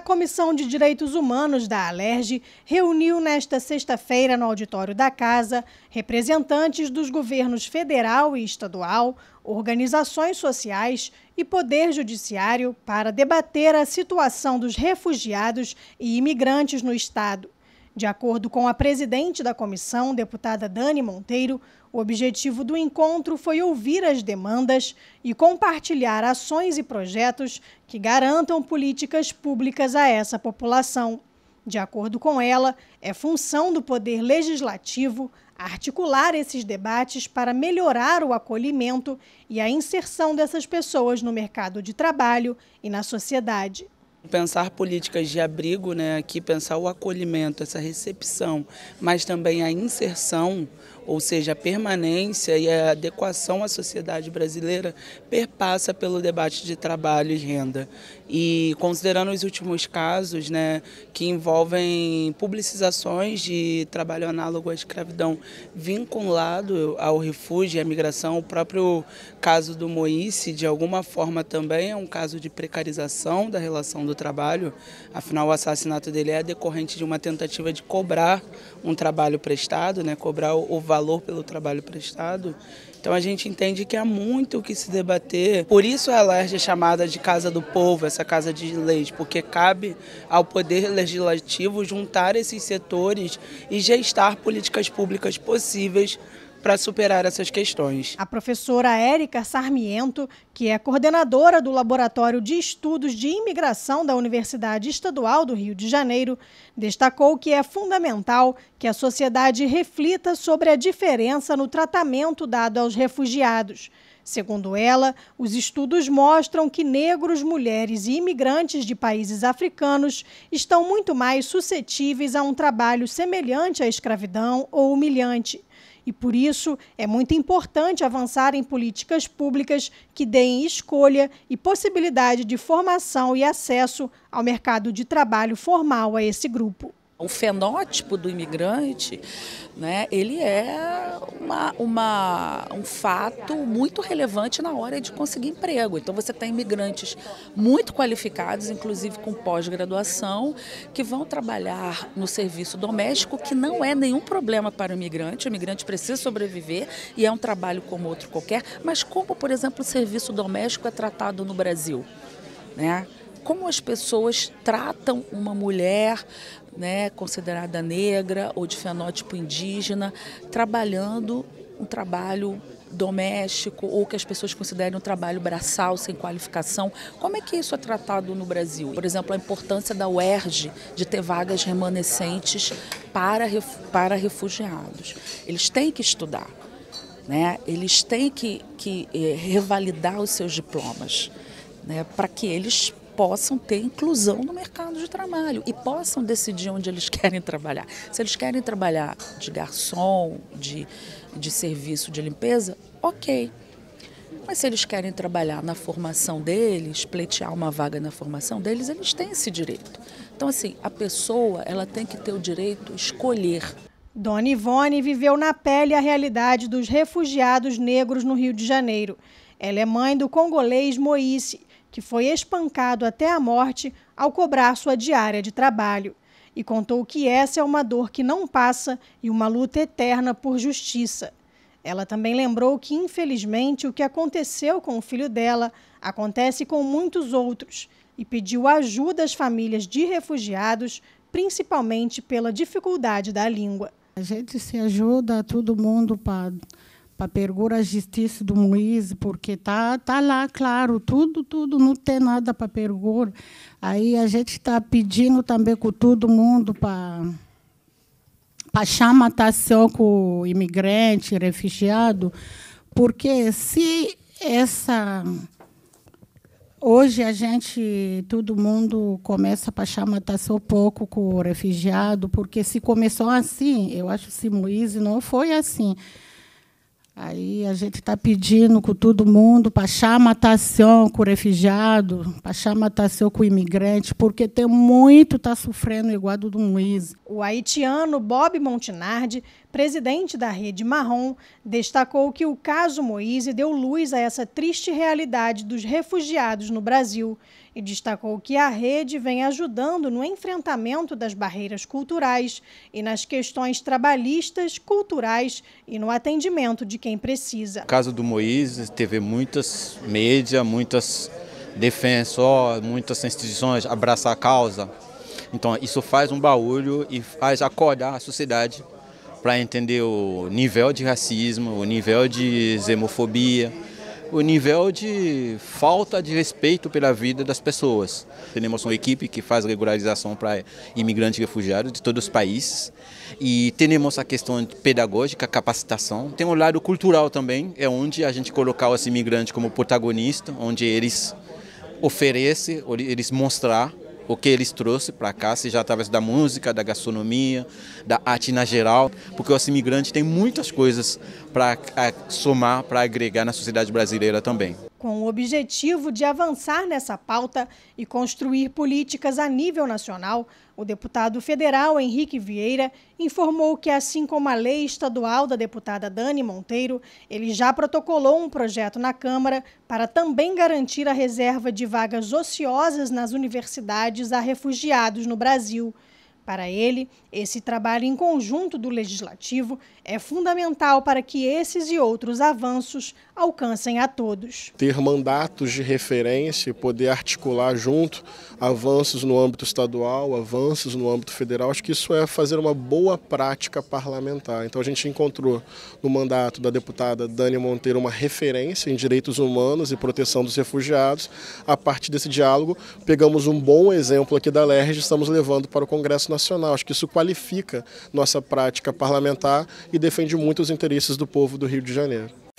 A Comissão de Direitos Humanos da Alerj reuniu nesta sexta-feira no auditório da Casa representantes dos governos federal e estadual, organizações sociais e poder judiciário para debater a situação dos refugiados e imigrantes no estado. De acordo com a presidente da comissão, deputada Dani Monteiro, o objetivo do encontro foi ouvir as demandas e compartilhar ações e projetos que garantam políticas públicas a essa população. De acordo com ela, é função do Poder Legislativo articular esses debates para melhorar o acolhimento e a inserção dessas pessoas no mercado de trabalho e na sociedade. Pensar políticas de abrigo né, aqui, pensar o acolhimento, essa recepção, mas também a inserção, ou seja, a permanência e a adequação à sociedade brasileira perpassa pelo debate de trabalho e renda. E considerando os últimos casos, né, que envolvem publicizações de trabalho análogo à escravidão vinculado ao refúgio e à migração, o próprio caso do Moïse, de alguma forma também é um caso de precarização da relação do trabalho, afinal o assassinato dele é decorrente de uma tentativa de cobrar um trabalho prestado, né, cobrar o valor pelo trabalho prestado. Então a gente entende que há muito o que se debater. Por isso a LERJ é chamada de Casa do Povo, essa Casa de Leis, porque cabe ao Poder Legislativo juntar esses setores e gestar políticas públicas possíveis para superar essas questões. A professora Érica Sarmiento, que é coordenadora do Laboratório de Estudos de Imigração da Universidade Estadual do Rio de Janeiro, destacou que é fundamental que a sociedade reflita sobre a diferença no tratamento dado aos refugiados Segundo ela, os estudos mostram que negros, mulheres e imigrantes de países africanos estão muito mais suscetíveis a um trabalho semelhante à escravidão ou humilhante. E por isso é muito importante avançar em políticas públicas que deem escolha e possibilidade de formação e acesso ao mercado de trabalho formal a esse grupo. O fenótipo do imigrante, né, ele é uma, uma, um fato muito relevante na hora de conseguir emprego. Então você tem imigrantes muito qualificados, inclusive com pós-graduação, que vão trabalhar no serviço doméstico, que não é nenhum problema para o imigrante. O imigrante precisa sobreviver e é um trabalho como outro qualquer. Mas como, por exemplo, o serviço doméstico é tratado no Brasil, né? como as pessoas tratam uma mulher né, considerada negra ou de fenótipo indígena, trabalhando um trabalho doméstico ou que as pessoas considerem um trabalho braçal, sem qualificação. Como é que isso é tratado no Brasil? Por exemplo, a importância da UERJ de ter vagas remanescentes para, para refugiados. Eles têm que estudar, né? eles têm que, que eh, revalidar os seus diplomas né? para que eles possam ter inclusão no mercado de trabalho e possam decidir onde eles querem trabalhar. Se eles querem trabalhar de garçom, de, de serviço de limpeza, ok. Mas se eles querem trabalhar na formação deles, pleitear uma vaga na formação deles, eles têm esse direito. Então, assim, a pessoa ela tem que ter o direito a escolher. Dona Ivone viveu na pele a realidade dos refugiados negros no Rio de Janeiro. Ela é mãe do congolês Moise, que foi espancado até a morte ao cobrar sua diária de trabalho. E contou que essa é uma dor que não passa e uma luta eterna por justiça. Ela também lembrou que, infelizmente, o que aconteceu com o filho dela acontece com muitos outros e pediu ajuda às famílias de refugiados, principalmente pela dificuldade da língua. A gente se ajuda, todo mundo, para pergura a justiça do Moise, porque tá tá lá claro, tudo tudo não tem nada para pergura Aí a gente está pedindo também com todo mundo para para chamar com imigrante, refugiado, porque se essa Hoje a gente, todo mundo começa para chamar um pouco com o refugiado, porque se começou assim, eu acho que se Moise não foi assim. Aí a gente está pedindo com todo mundo para chamar atenção com o refugiado, para chamar atenção com o imigrante, porque tem muito está sofrendo igual do Luiz. O haitiano Bob Montinardi, presidente da Rede Marrom, destacou que o caso Moise deu luz a essa triste realidade dos refugiados no Brasil, e destacou que a rede vem ajudando no enfrentamento das barreiras culturais e nas questões trabalhistas, culturais e no atendimento de quem precisa. caso do Moisés teve muitas mídias, muitas defensores, muitas instituições abraçar a causa. Então isso faz um barulho e faz acordar a sociedade para entender o nível de racismo, o nível de xenofobia, o nível de falta de respeito pela vida das pessoas. Temos uma equipe que faz regularização para imigrantes e refugiados de todos os países e temos a questão pedagógica, capacitação. Tem um lado cultural também, é onde a gente colocar os imigrantes como protagonista, onde eles oferecem, eles mostram o que eles trouxeram para cá, seja através da música, da gastronomia, da arte na geral, porque o imigrante tem muitas coisas para é, somar, para agregar na sociedade brasileira também com o objetivo de avançar nessa pauta e construir políticas a nível nacional, o deputado federal Henrique Vieira informou que, assim como a lei estadual da deputada Dani Monteiro, ele já protocolou um projeto na Câmara para também garantir a reserva de vagas ociosas nas universidades a refugiados no Brasil. Para ele, esse trabalho em conjunto do legislativo é fundamental para que esses e outros avanços alcancem a todos. Ter mandatos de referência, poder articular junto avanços no âmbito estadual, avanços no âmbito federal, acho que isso é fazer uma boa prática parlamentar. Então a gente encontrou no mandato da deputada Dani Monteiro uma referência em direitos humanos e proteção dos refugiados. A partir desse diálogo, pegamos um bom exemplo aqui da LERJ e estamos levando para o Congresso Nacional nacional. Acho que isso qualifica nossa prática parlamentar e defende muito os interesses do povo do Rio de Janeiro.